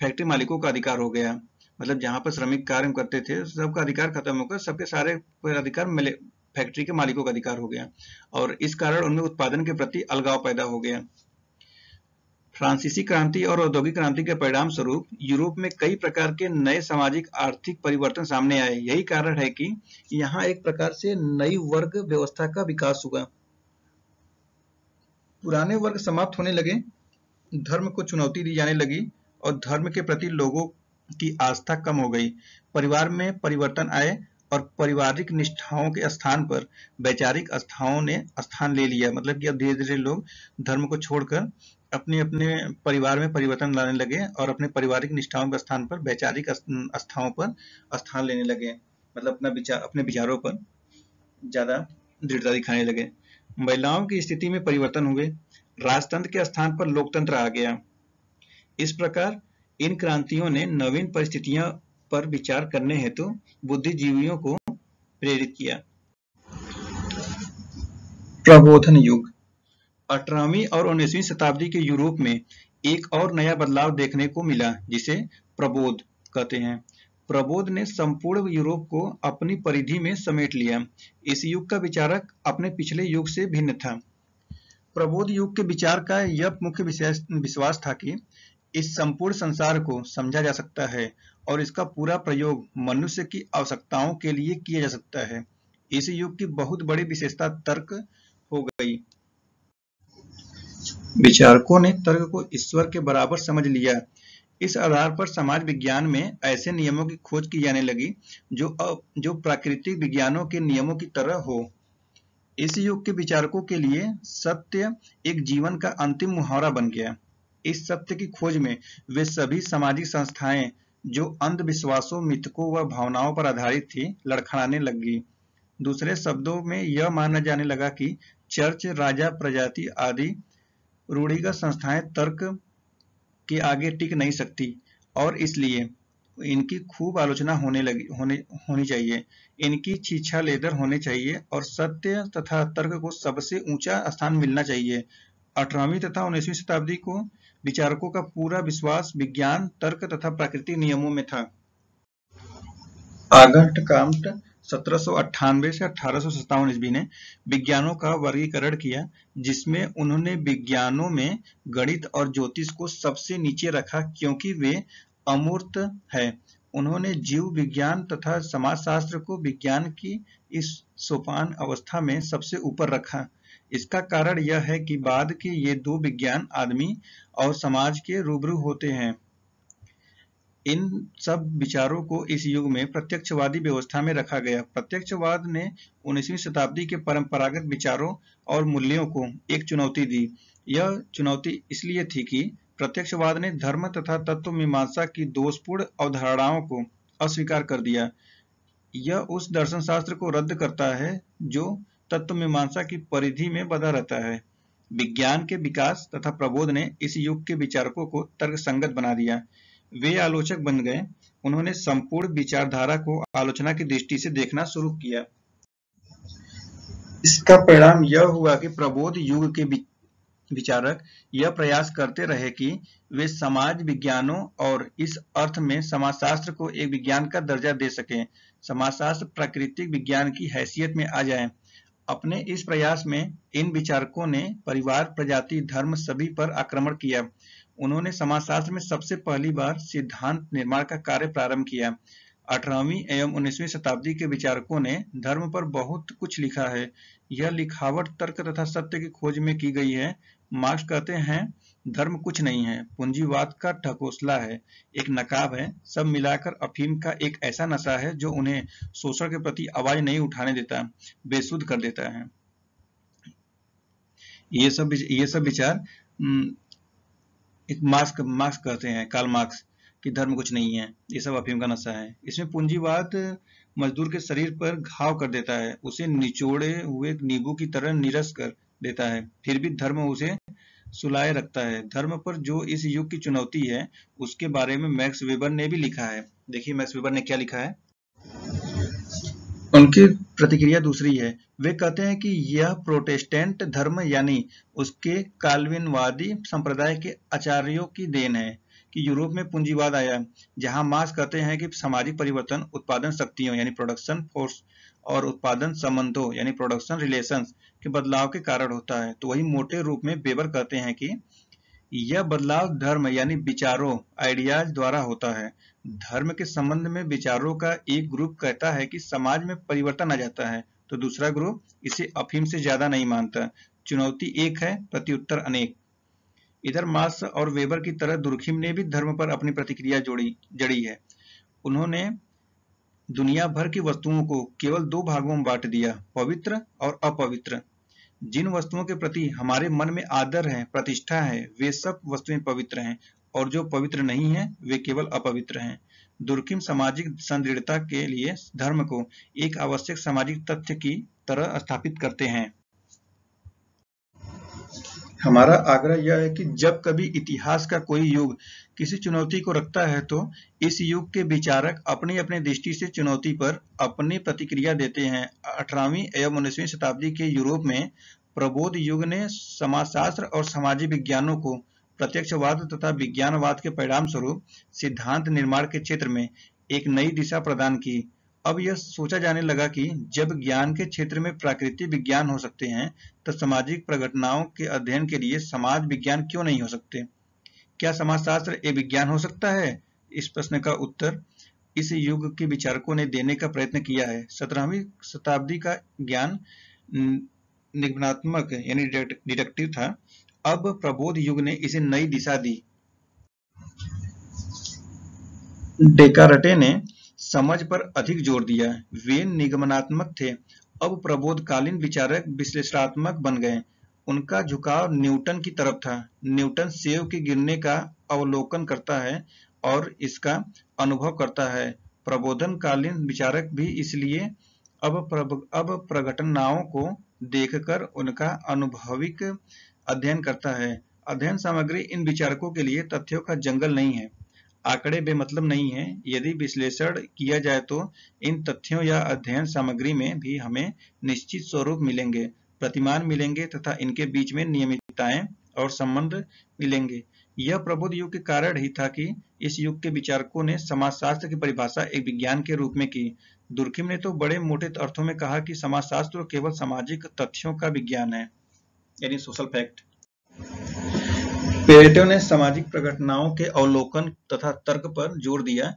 फैक्ट्री मालिकों का अधिकार हो गया मतलब जहाँ पर श्रमिक कार्य करते थे सबका अधिकार खत्म होकर सबके सारे पर अधिकार मिले फैक्ट्री के मालिकों का अधिकार हो गया और इस कारण उनमें उत्पादन के प्रति अलगाव पैदा हो गया फ्रांसीसी क्रांति और औद्योगिक क्रांति के परिणाम स्वरूप यूरोप में कई प्रकार के नए सामाजिक आर्थिक परिवर्तन सामने आए यही कारण है कि यहाँ एक प्रकार से नई वर्ग व्यवस्था का विकास हुआ पुराने वर्ग समाप्त होने लगे धर्म को चुनौती दी जाने लगी और धर्म के प्रति लोगों की आस्था कम हो गई परिवार में परिवर्तन आए और पारिवारिक निष्ठाओं के स्थान पर वैचारिक आस्थाओं ने स्थान ले लिया मतलब कि अब धीरे धीरे लोग धर्म को छोड़कर अपने अपने परिवार में परिवर्तन लाने लगे और अपने पारिवारिक निष्ठाओं के स्थान पर वैचारिक आस्थाओं पर स्थान लेने लगे मतलब अपना विचार अपने विचारों पर ज़्यादा दृढ़ता दिखाने लगे महिलाओं की स्थिति में परिवर्तन हुए राजतंत्र के स्थान पर लोकतंत्र आ गया इस प्रकार इन क्रांतियों ने नवीन परिस्थितियां पर विचार करने हेतु बुद्धिजीवियों को प्रेरित किया प्रबोधन युग अठारहवीं और उन्नीसवीं शताब्दी के यूरोप में एक और नया बदलाव देखने को मिला जिसे प्रबोध कहते हैं प्रबोध ने संपूर्ण यूरोप को अपनी परिधि में समेट लिया इस युग का विचारक अपने पिछले युग से भिन्न था प्रबोध युग के विचार का यह मुख्य विश्वास था कि इस संपूर्ण संसार को समझा जा सकता है और इसका पूरा प्रयोग मनुष्य की आवश्यकताओं के लिए किया जा सकता है इस युग की बहुत बड़ी विशेषता तर्क हो गई विचारकों ने तर्क को ईश्वर के बराबर समझ लिया इस आधार पर समाज विज्ञान में ऐसे नियमों की खोज की जाने लगी जो जो प्राकृतिक विज्ञानों के नियमों की तरह हो इस युग के विचारकों के लिए सत्य एक जीवन का अंतिम मुहावरा बन गया इस सत्य की खोज में वे सभी सामाजिक संस्थाएं जो अंधविश्वासों मिथकों व भावनाओं पर आधारित थी लड़खड़ाने लगी दूसरे शब्दों में यह माना जाने लगा कि चर्च राजा प्रजाति आदि रूढ़िगत संस्थाएं तर्क के आगे टिक नहीं सकती और इसलिए इनकी खूब आलोचना होने लगी होने होनी चाहिए इनकी छीछा लेदर होने चाहिए और सत्य तथा तर्क को सबसे ऊंचा स्थान मिलना चाहिए अठारहवीं तथा उन्नीसवीं शताब्दी को विचारकों का पूरा विश्वास विज्ञान तर्क तथा प्रकृति नियमों में था आगस्ट काम्ट सत्रह से अठारह ईस्वी ने विज्ञानों का वर्गीकरण किया जिसमें उन्होंने विज्ञानों में गणित और ज्योतिष को सबसे नीचे रखा क्योंकि वे अमूर्त है उन्होंने जीव विज्ञान तथा समाजशास्त्र को विज्ञान की इस सोपान अवस्था में सबसे ऊपर रखा इसका कारण यह है कि बाद के ये दो विज्ञान आदमी और समाज के रूबरू होते हैं इन सब विचारों को इस युग में प्रत्यक्षवादी व्यवस्था में रखा गया प्रत्यक्षवाद ने 19वीं शताब्दी के परंपरागत विचारों और मूल्यों को एक चुनौती दी यह चुनौती इसलिए थी कि प्रत्यक्षवाद ने धर्म तथा तत्व मीमांसा की दोषपूर्ण अवधारणाओं को अस्वीकार कर दिया यह उस दर्शन शास्त्र को रद्द करता है जो तत्व मीमांसा की परिधि में बदा रहता है विज्ञान के विकास तथा प्रबोध ने इस युग के विचारकों को तर्कसंगत बना दिया वे आलोचक बन गए उन्होंने संपूर्ण विचारधारा को आलोचना की दृष्टि से देखना शुरू किया इसका परिणाम यह हुआ कि प्रबोध युग के विचारक यह प्रयास करते रहे कि वे समाज विज्ञानों और इस अर्थ में समाजशास्त्र को एक विज्ञान का दर्जा दे सकें समाजशास्त्र प्राकृतिक विज्ञान की हैसियत में आ जाए अपने इस प्रयास में इन विचारकों ने परिवार प्रजाति धर्म सभी पर आक्रमण किया उन्होंने समाजशास्त्र में सबसे पहली बार सिद्धांत निर्माण का कार्य प्रारंभ किया अठारहवीं एवं उन्नीसवी शताब्दी के विचारकों ने धर्म पर बहुत कुछ लिखा है यह लिखावट तर्क तथा सत्य की खोज में की गई है मार्क्स कहते हैं धर्म कुछ नहीं है पूंजीवाद का ठकोसला है एक नकाब है सब मिलाकर अफीम का एक ऐसा नशा है जो उन्हें शोषण के प्रति आवाज नहीं उठाने देता बेसुध कर देता है ये सब ये सब विचार एक मास्क कहते हैं काल मार्क्स कि धर्म कुछ नहीं है ये सब अफीम का नशा है इसमें पूंजीवाद मजदूर के शरीर पर घाव कर देता है उसे निचोड़े हुए नींबू की तरह निरस कर देता है फिर भी धर्म उसे सुलाए रखता है धर्म पर जो इस युग की चुनौती है उसके बारे में मैक्स वेबर ने भी लिखा है देखिए मैक्स वेबर ने क्या लिखा है उनकी प्रतिक्रिया दूसरी है वे कहते हैं कि यह प्रोटेस्टेंट धर्म यानी उसके काल्विनवादी संप्रदाय के आचार्यों की देन है कि यूरोप में पूंजीवाद आया जहां मार्क्स कहते हैं कि सामाजिक परिवर्तन उत्पादन शक्तियों यानी प्रोडक्शन फोर्स और उत्पादन संबंधों यानी प्रोडक्शन रिलेशंस के बदलाव के कारण होता है तो वही मोटे रूप में बेबर कहते हैं कि यह बदलाव धर्म यानी विचारों आइडियाज द्वारा होता है धर्म के संबंध में विचारों का एक ग्रुप कहता है कि समाज में परिवर्तन आ जाता है तो दूसरा ग्रुप इसे अफीम से ज्यादा नहीं मानता चुनौती एक है प्रत्युत्तर अनेक इधर मार्स और वेबर की तरह दुर्खिम ने भी धर्म पर अपनी प्रतिक्रिया जोड़ी जड़ी है उन्होंने दुनिया भर की वस्तुओं को केवल दो भागों में बांट दिया पवित्र और अपवित्र जिन वस्तुओं के प्रति हमारे मन में आदर है प्रतिष्ठा है वे सब वस्तुएं पवित्र हैं और जो पवित्र नहीं है वे केवल अपवित्र हैं दुर्किम सामाजिक संदृढ़ता के लिए धर्म को एक आवश्यक सामाजिक तथ्य की तरह स्थापित करते हैं हमारा आग्रह यह है कि जब कभी इतिहास का कोई युग किसी चुनौती को रखता है तो इस युग के विचारक अपनी अपनी दृष्टि से चुनौती पर अपनी प्रतिक्रिया देते हैं अठारहवीं एवं उन्नीसवीं शताब्दी के यूरोप में प्रबोध युग ने समाजशास्त्र और सामाजिक विज्ञानों को प्रत्यक्षवाद तथा विज्ञानवाद के परिणाम स्वरूप सिद्धांत निर्माण के क्षेत्र में एक नई दिशा प्रदान की अब यह सोचा जाने लगा कि जब ज्ञान के क्षेत्र में प्राकृतिक विज्ञान हो सकते हैं तो सामाजिक प्रघटनाओं के अध्ययन के लिए समाज विज्ञान क्यों नहीं हो सकते क्या समाजशास्त्र ए विज्ञान हो सकता है इस प्रश्न का उत्तर इस युग के विचारकों ने देने का प्रयत्न किया है सत्रहवीं शताब्दी का ज्ञान निगमनात्मक यानी डिडक्टिव था अब प्रबोध युग ने इसे नई दिशा दी डेकारटे ने समझ पर अधिक जोर दिया वे निगमनात्मक थे अब प्रबोधकालीन विचारक विश्लेषणात्मक बन गए उनका झुकाव न्यूटन की तरफ था न्यूटन सेव के गिरने का अवलोकन करता है और इसका अनुभव करता है प्रबोधनकालीन विचारक भी इसलिए अब प्रब, अब प्रघटनाओं को देखकर उनका अनुभविक अध्ययन करता है अध्ययन सामग्री इन विचारकों के लिए तथ्यों का जंगल नहीं है आंकड़े बेमतलब नहीं है यदि विश्लेषण किया जाए तो इन तथ्यों या अध्ययन सामग्री में भी हमें निश्चित स्वरूप मिलेंगे प्रतिमान मिलेंगे तथा इनके बीच में नियमितताएं और संबंध मिलेंगे यह प्रबुद्ध युग के कारण ही था कि इस युग के विचारकों ने समाजशास्त्र की परिभाषा एक विज्ञान के रूप में की दुर्खिम ने तो बड़े मोटे अर्थों में कहा कि समाजशास्त्र केवल सामाजिक तथ्यों का विज्ञान है यानी सोशल फैक्ट पेरेटो ने सामाजिक प्रघटनाओं के अवलोकन तथा तर्क पर जोर दिया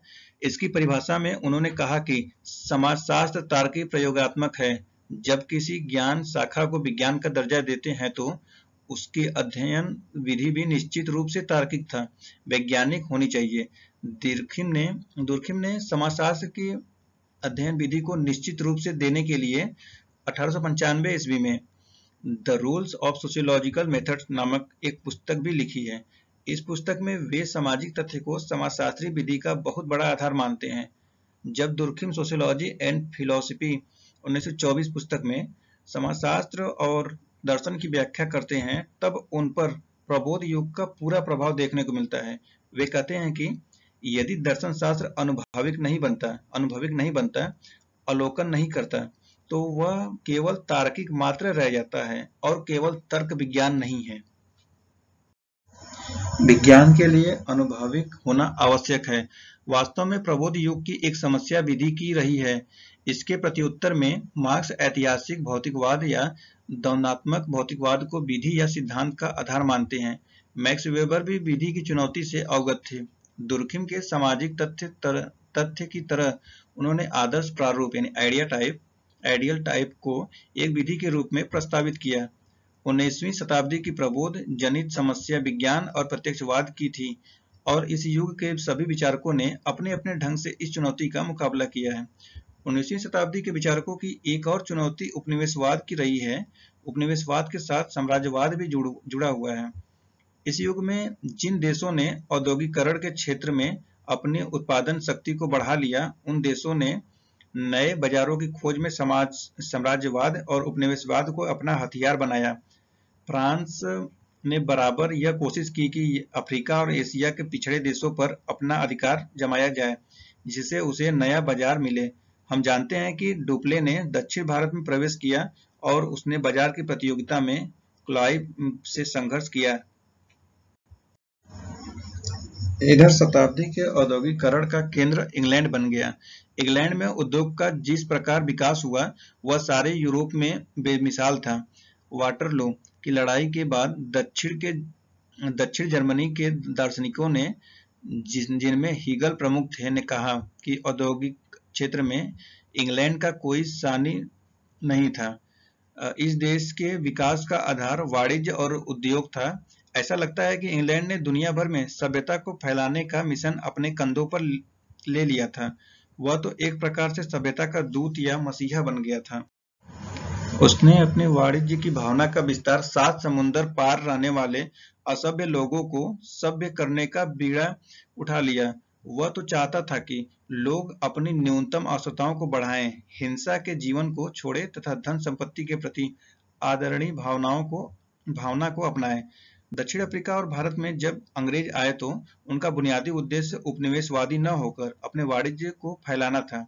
इसकी परिभाषा में उन्होंने कहा कि समाजशास्त्र तार्किक प्रयोगात्मक है जब किसी ज्ञान शाखा को विज्ञान का दर्जा देते हैं तो उसके अध्ययन विधि भी निश्चित रूप से तार्किक था वैज्ञानिक होनी चाहिए दुर्खिम ने दुर्खिम ने समाजशास्त्र की अध्ययन विधि को निश्चित रूप से देने के लिए अठारह ईस्वी में the rules of sociological method नामक एक पुस्तक भी लिखी है इस पुस्तक में वे सामाजिक तथ्य को समाजशास्त्री विधि का बहुत बड़ा आधार मानते हैं जब दुर्खिम सोशियोलॉजी एंड फिलोसफी 1924 पुस्तक में समाजशास्त्र और दर्शन की व्याख्या करते हैं तब उन पर प्रबोध युग का पूरा प्रभाव देखने को मिलता है वे कहते हैं कि यदि दर्शन शास्त्र अनुभविक नहीं बनता अनुभविक नहीं बनता अवलोकन नहीं करता तो वह केवल तार्किक मात्र रह जाता है और केवल तर्क विज्ञान नहीं है विज्ञान के लिए अनुभविक होना आवश्यक है वास्तव में प्रबोध युग की एक समस्या विधि की रही है इसके प्रत्युत्तर में मार्क्स ऐतिहासिक भौतिकवाद या दौनात्मक भौतिकवाद को विधि या सिद्धांत का आधार मानते हैं मैक्स वेबर भी विधि की चुनौती से अवगत थे दुर्खिम के सामाजिक तथ्य तथ्य की तरह उन्होंने आदर्श प्रारूप यानी आइडिया टाइप आइडियल टाइप को एक विधि के रूप में प्रस्तावित किया उन्नीसवीं शताब्दी की प्रबोध जनित समस्या विज्ञान और प्रत्यक्षवाद की थी और इस युग के सभी विचारकों ने अपने अपने ढंग से इस चुनौती का मुकाबला किया है उन्नीसवीं शताब्दी के विचारकों की एक और चुनौती उपनिवेशवाद की रही है उपनिवेशवाद के साथ साम्राज्यवाद भी जुड़, जुड़ा हुआ है इस युग में जिन देशों ने औद्योगिकरण के क्षेत्र में अपने उत्पादन शक्ति को बढ़ा लिया उन देशों ने नए बाजारों की खोज में समाज साम्राज्यवाद और उपनिवेशवाद को अपना हथियार बनाया फ्रांस ने बराबर यह कोशिश की कि अफ्रीका और एशिया के पिछड़े देशों पर अपना अधिकार जमाया जाए जिससे उसे नया बाजार मिले हम जानते हैं कि डुपले ने दक्षिण भारत में प्रवेश किया और उसने बाजार की प्रतियोगिता में क्लाइव से संघर्ष किया इधर शताब्दी के औद्योगिकरण का केंद्र इंग्लैंड बन गया इंग्लैंड में उद्योग का जिस प्रकार विकास हुआ वह सारे यूरोप में बेमिसाल था वाटरलू की लड़ाई के बाद दक्षिण के दक्षिण जर्मनी के दार्शनिकों ने जिनमें हीगल प्रमुख थे ने कहा कि औद्योगिक क्षेत्र में इंग्लैंड का कोई सानी नहीं था इस देश के विकास का आधार वाणिज्य और उद्योग था ऐसा लगता है कि इंग्लैंड ने दुनिया भर में सभ्यता को फैलाने का मिशन अपने कंधों पर ले लिया था वह तो एक प्रकार से सभ्यता का दूत या मसीहा बन गया था उसने अपने वाणिज्य की भावना का विस्तार सात समुंदर पार रहने वाले असभ्य लोगों को सभ्य करने का बीड़ा उठा लिया वह तो चाहता था कि लोग अपनी न्यूनतम आवश्यकताओं को बढ़ाएं, हिंसा के जीवन को छोड़े तथा धन संपत्ति के प्रति आदरणीय भावनाओं को भावना को अपनाएं। दक्षिण अफ्रीका और भारत में जब अंग्रेज आए तो उनका बुनियादी उद्देश्य उपनिवेशवादी न होकर अपने वाणिज्य को फैलाना था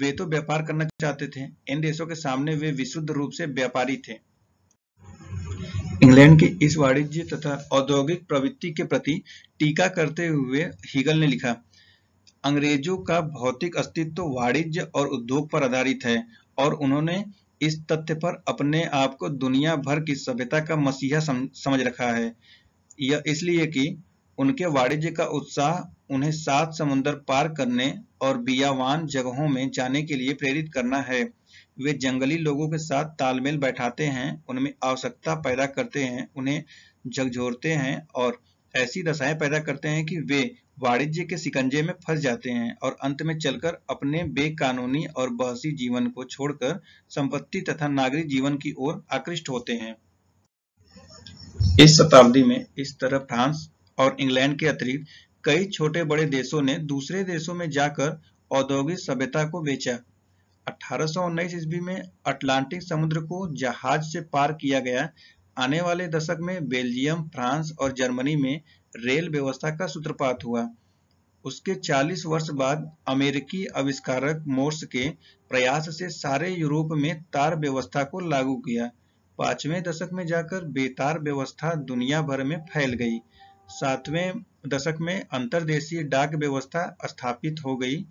वे तो व्यापार करना चाहते थे इन देशों के सामने वे विशुद्ध रूप से व्यापारी थे इंग्लैंड के इस वाणिज्य तथा औद्योगिक प्रवृत्ति के प्रति टीका करते हुए हीगल ने लिखा अंग्रेजों का भौतिक अस्तित्व वाणिज्य और उद्योग पर आधारित है और उन्होंने इस तथ्य पर अपने आप को दुनिया भर की सभ्यता का मसीहा समझ रखा है यह इसलिए कि उनके वाणिज्य का उत्साह उन्हें सात समुद्र पार करने और बियावान जगहों में जाने के लिए प्रेरित करना है वे जंगली लोगों के साथ तालमेल बैठाते हैं उनमें आवश्यकता पैदा करते हैं उन्हें झकझोरते हैं और ऐसी दशाएं पैदा करते हैं कि वे वाणिज्य के सिकंजे में फंस जाते हैं और अंत में चलकर अपने बेकानूनी और बहसी जीवन को छोड़कर संपत्ति तथा नागरिक जीवन की ओर आकृष्ट होते हैं इस शताब्दी में इस तरह फ्रांस और इंग्लैंड के अतिरिक्त कई छोटे बड़े देशों ने दूसरे देशों में जाकर औद्योगिक सभ्यता को बेचा 1819 ईस्वी में अटलांटिक समुद्र को जहाज से पार किया गया आने वाले दशक में बेल्जियम फ्रांस और जर्मनी में रेल व्यवस्था का सूत्रपात हुआ उसके 40 वर्ष बाद अमेरिकी आविष्कारक मोर्स के प्रयास से सारे यूरोप में तार व्यवस्था को लागू किया पांचवें दशक में जाकर बेतार व्यवस्था दुनिया भर में फैल गई सातवें दशक में अंतरदेशीय डाक व्यवस्था स्थापित हो गई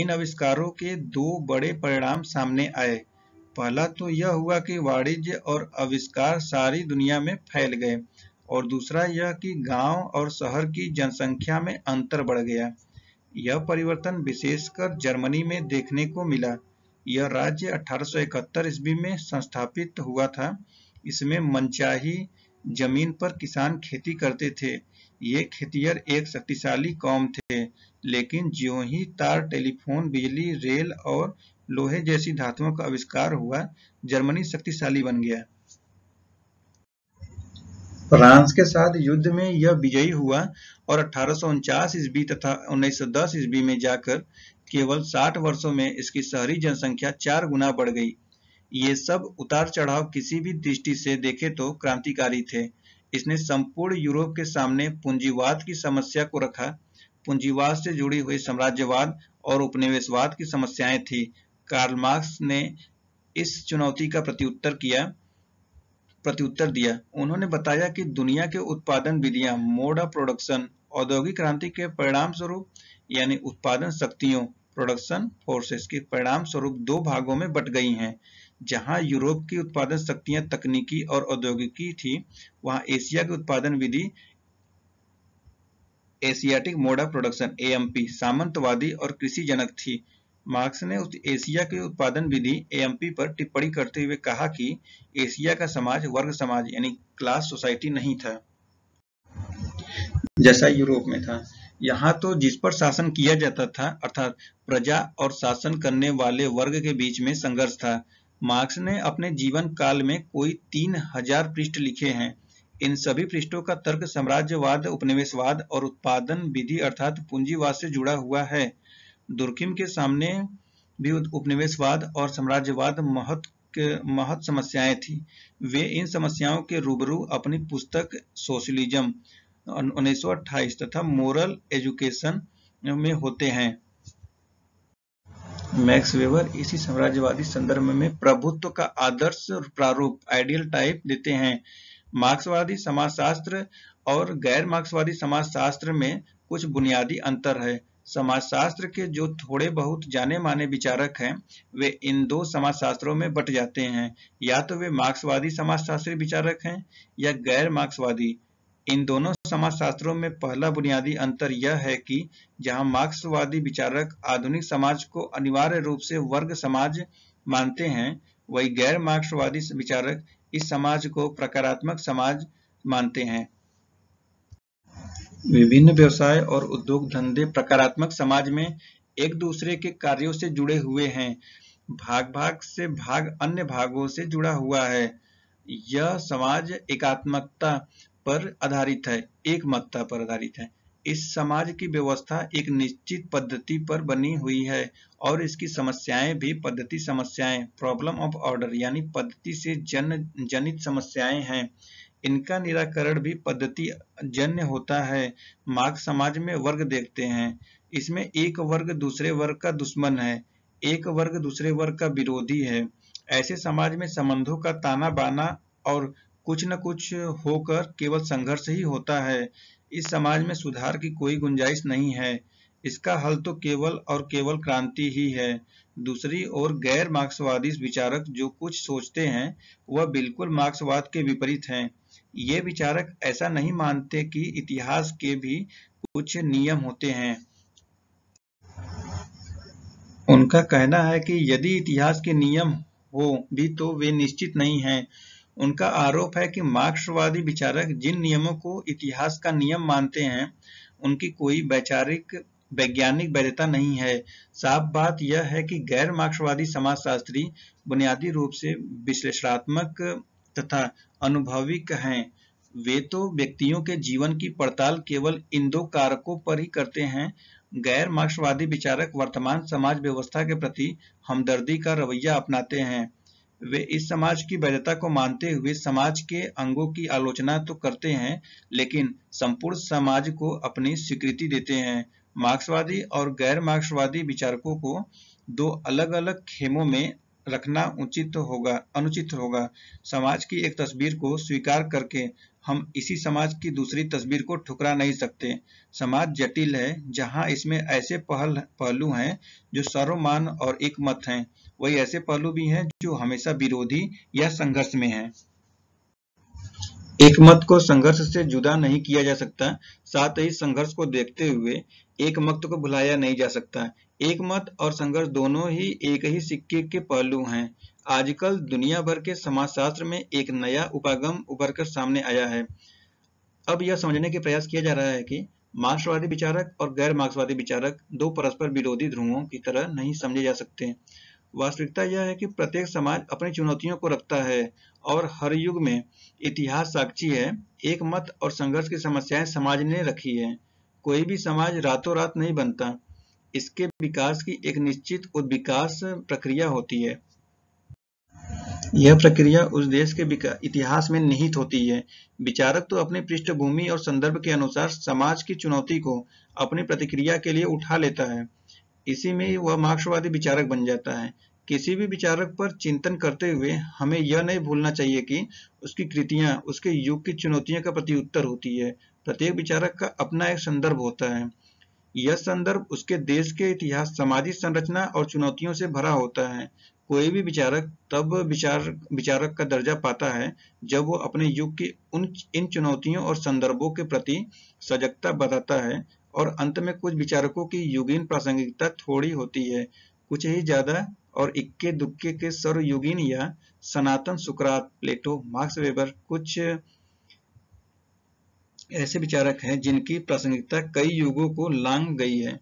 इन आविष्कारों के दो बड़े परिणाम सामने आए पहला तो यह हुआ कि वाणिज्य और आविष्कार सारी दुनिया में फैल गए और दूसरा यह कि गांव और शहर की जनसंख्या में अंतर बढ़ गया यह परिवर्तन विशेषकर जर्मनी में देखने को मिला यह राज्य 1871 ईस्वी में संस्थापित हुआ था इसमें मनचाही जमीन पर किसान खेती करते थे ये खेतियर एक शक्तिशाली कौम थे लेकिन जो ही तार टेलीफोन बिजली रेल और लोहे जैसी धातुओं का आविष्कार हुआ जर्मनी शक्तिशाली बन गया फ्रांस के साथ युद्ध में यह विजयी हुआ और अठारह ईस्वी तथा 1910 ईस्वी में जाकर केवल 60 वर्षों में इसकी शहरी जनसंख्या चार गुना बढ़ गई ये सब उतार चढ़ाव किसी भी दृष्टि से देखे तो क्रांतिकारी थे इसने संपूर्ण यूरोप के सामने पूंजीवाद की समस्या को रखा पूंजीवाद से जुड़ी हुई साम्राज्यवाद और उपनिवेशवाद की समस्याएं थी कार्ल मार्क्स ने इस चुनौती का प्रत्युत्तर किया प्रत्युत्तर दिया उन्होंने बताया कि दुनिया के उत्पादन विधियां मोड ऑफ प्रोडक्शन औद्योगिक क्रांति के परिणाम स्वरूप यानी उत्पादन शक्तियों प्रोडक्शन फोर्सेस के परिणाम स्वरूप दो भागों में बट गई हैं जहां यूरोप की उत्पादन शक्तियां तकनीकी और औद्योगिकी थी वहां एशिया की उत्पादन विधि Asiatic mode of production AMP सामंतवादी और कृषि जनक थी मार्क्स ने एशिया की उत्पादन विधि एएमपी पर टिप्पणी करते हुए कहा कि एशिया का समाज वर्ग समाज यानी क्लास सोसाइटी नहीं था जैसा यूरोप में था यहाँ तो जिस पर शासन किया जाता था अर्थात प्रजा और शासन करने वाले वर्ग के बीच में संघर्ष था मार्क्स ने अपने जीवन काल में कोई तीन हजार पृष्ठ लिखे हैं इन सभी पृष्ठों का तर्क साम्राज्यवाद उपनिवेशवाद और उत्पादन विधि अर्थात पूंजीवाद से जुड़ा हुआ है दुर्खिम के सामने भी उपनिवेशवाद और साम्राज्यवाद महत महत समस्याएं थी वे इन समस्याओं के रूबरू अपनी पुस्तक सोशलिज्म उन्नीस तथा मोरल एजुकेशन में होते हैं मैक्स वेबर इसी साम्राज्यवादी संदर्भ में प्रभुत्व का आदर्श प्रारूप आइडियल टाइप देते हैं मार्क्सवादी समाजशास्त्र और गैर मार्क्सवादी समाजशास्त्र में कुछ बुनियादी अंतर है समाजशास्त्र के जो थोड़े बहुत जाने माने विचारक हैं वे इन दो समाजशास्त्रों में बट जाते हैं या तो वे मार्क्सवादी समाजशास्त्री विचारक हैं या गैर मार्क्सवादी इन दोनों समाजशास्त्रों में पहला बुनियादी अंतर यह है कि जहां मार्क्सवादी विचारक आधुनिक समाज को अनिवार्य रूप से वर्ग समाज मानते हैं वही गैर मार्क्सवादी विचारक इस समाज को प्रकारात्मक समाज मानते हैं विभिन्न व्यवसाय और उद्योग धंधे प्रकारात्मक समाज में एक दूसरे के कार्यों से जुड़े हुए हैं भाग भाग से भाग अन्य भागों से जुड़ा हुआ है यह समाज एकात्मकता पर आधारित है एक पर आधारित है इस समाज की व्यवस्था एक निश्चित पद्धति पर बनी हुई है और इसकी समस्याएं भी पद्धति समस्याएं प्रॉब्लम ऑफ ऑर्डर यानी पद्धति से जन जनित समस्याएं हैं इनका निराकरण भी पद्धति जन्य होता है मार्क्स समाज में वर्ग देखते हैं इसमें एक वर्ग दूसरे वर्ग का दुश्मन है एक वर्ग दूसरे वर्ग का विरोधी है ऐसे समाज में संबंधों का ताना बाना और कुछ न कुछ होकर केवल संघर्ष ही होता है इस समाज में सुधार की कोई गुंजाइश नहीं है इसका हल तो केवल और केवल क्रांति ही है दूसरी ओर गैर मार्क्सवादी विचारक जो कुछ सोचते हैं वह बिल्कुल मार्क्सवाद के विपरीत हैं ये विचारक ऐसा नहीं मानते कि इतिहास के भी कुछ नियम होते हैं उनका कहना है कि यदि इतिहास के नियम हो भी तो वे निश्चित नहीं हैं उनका आरोप है कि मार्क्सवादी विचारक जिन नियमों को इतिहास का नियम मानते हैं उनकी कोई वैचारिक वैज्ञानिक वैधता नहीं है साफ बात यह है कि गैर मार्क्सवादी समाजशास्त्री बुनियादी रूप से विश्लेषणात्मक तथा अनुभविक हैं वे तो व्यक्तियों के जीवन की पड़ताल केवल इन दो कारकों पर ही करते हैं गैर मार्क्सवादी विचारक वर्तमान समाज व्यवस्था के प्रति हमदर्दी का रवैया अपनाते हैं वे इस समाज की वैधता को मानते हुए समाज के अंगों की आलोचना तो करते हैं लेकिन संपूर्ण समाज को अपनी स्वीकृति देते हैं मार्क्सवादी और गैर मार्क्सवादी विचारकों को दो अलग अलग खेमों में रखना उचित होगा अनुचित होगा समाज की एक तस्वीर को स्वीकार करके हम इसी समाज की दूसरी तस्वीर को ठुकरा नहीं सकते समाज जटिल है जहां इसमें ऐसे पहल पहलू हैं जो सर्वमान और एकमत हैं वही ऐसे पहलू भी हैं जो हमेशा विरोधी या संघर्ष में हैं एकमत को संघर्ष से जुदा नहीं किया जा सकता साथ ही संघर्ष को देखते हुए एकमत को भुलाया नहीं जा सकता है एक मत और संघर्ष दोनों ही एक ही सिक्के के पहलू हैं आजकल दुनिया भर के समाजशास्त्र में एक नया उपागम उभर कर सामने आया है अब यह समझने के प्रयास किया जा रहा है कि मार्क्सवादी विचारक और गैर मार्क्सवादी विचारक दो परस्पर विरोधी ध्रुवों की तरह नहीं समझे जा सकते वास्तविकता यह है कि प्रत्येक समाज अपनी चुनौतियों को रखता है और हर युग में इतिहास साक्षी है एक मत और संघर्ष की समस्याएं समाज ने रखी है कोई भी समाज रातों रात नहीं बनता इसके विकास की एक निश्चित उद्विकास प्रक्रिया होती है यह प्रक्रिया उस देश के इतिहास में निहित होती है विचारक तो अपनी पृष्ठभूमि और संदर्भ के अनुसार समाज की चुनौती को अपनी प्रतिक्रिया के लिए उठा लेता है इसी में वह मार्क्सवादी विचारक बन जाता है किसी भी विचारक पर चिंतन करते हुए हमें यह नहीं भूलना चाहिए कि उसकी कृतियां उसके युग की चुनौतियों का उत्तर होती है प्रत्येक विचारक का अपना एक संदर्भ होता है यह संदर्भ उसके देश के इतिहास सामाजिक संरचना और चुनौतियों से भरा होता है कोई भी विचारक तब विचार विचारक का दर्जा पाता है जब वो अपने युग की उन इन चुनौतियों और संदर्भों के प्रति सजगता बताता है और अंत में कुछ विचारकों की युगीन प्रासंगिकता थोड़ी होती है कुछ ही ज्यादा और इक्के दुक्के के सर्वयुगीन या सनातन सुकरात प्लेटो मार्क्स वेबर कुछ ऐसे विचारक हैं जिनकी प्रासंगिकता कई युगों को लांग गई है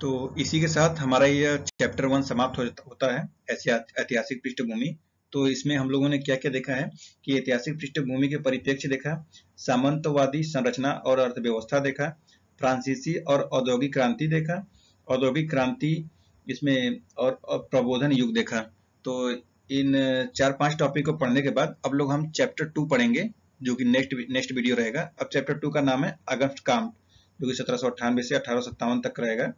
तो इसी के साथ हमारा यह चैप्टर वन समाप्त हो होता है ऐतिहासिक पृष्ठभूमि तो इसमें हम लोगों ने क्या क्या देखा है कि ऐतिहासिक पृष्ठभूमि के परिप्रेक्ष्य देखा सामंतवादी संरचना और अर्थव्यवस्था देखा फ्रांसीसी और औद्योगिक क्रांति देखा औद्योगिक क्रांति इसमें और प्रबोधन युग देखा तो इन चार पांच टॉपिक को पढ़ने के बाद अब लोग हम चैप्टर टू पढ़ेंगे जो कि नेक्स्ट नेक्स्ट वीडियो रहेगा अब चैप्टर टू का नाम है अगस्त काम जो कि सत्रह से अठारह तक रहेगा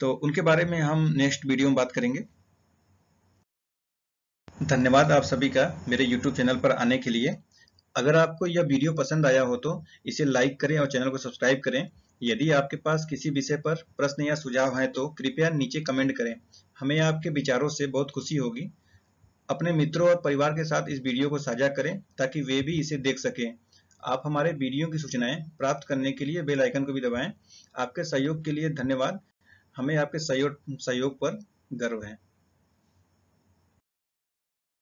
तो उनके बारे में हम नेक्स्ट वीडियो में बात करेंगे धन्यवाद आप सभी का मेरे YouTube चैनल पर आने के लिए अगर आपको यह वीडियो पसंद आया हो तो इसे लाइक करें और चैनल को सब्सक्राइब करें यदि आपके पास किसी विषय पर प्रश्न या सुझाव हैं तो कृपया नीचे कमेंट करें हमें आपके विचारों से बहुत खुशी होगी अपने मित्रों और परिवार के साथ इस वीडियो को साझा करें ताकि वे भी इसे देख सकें आप हमारे वीडियो की सूचनाएं प्राप्त करने के लिए बेल आइकन को भी दबाएं आपके सहयोग के लिए धन्यवाद हमें आपके सहयोग सहयोग पर गर्व है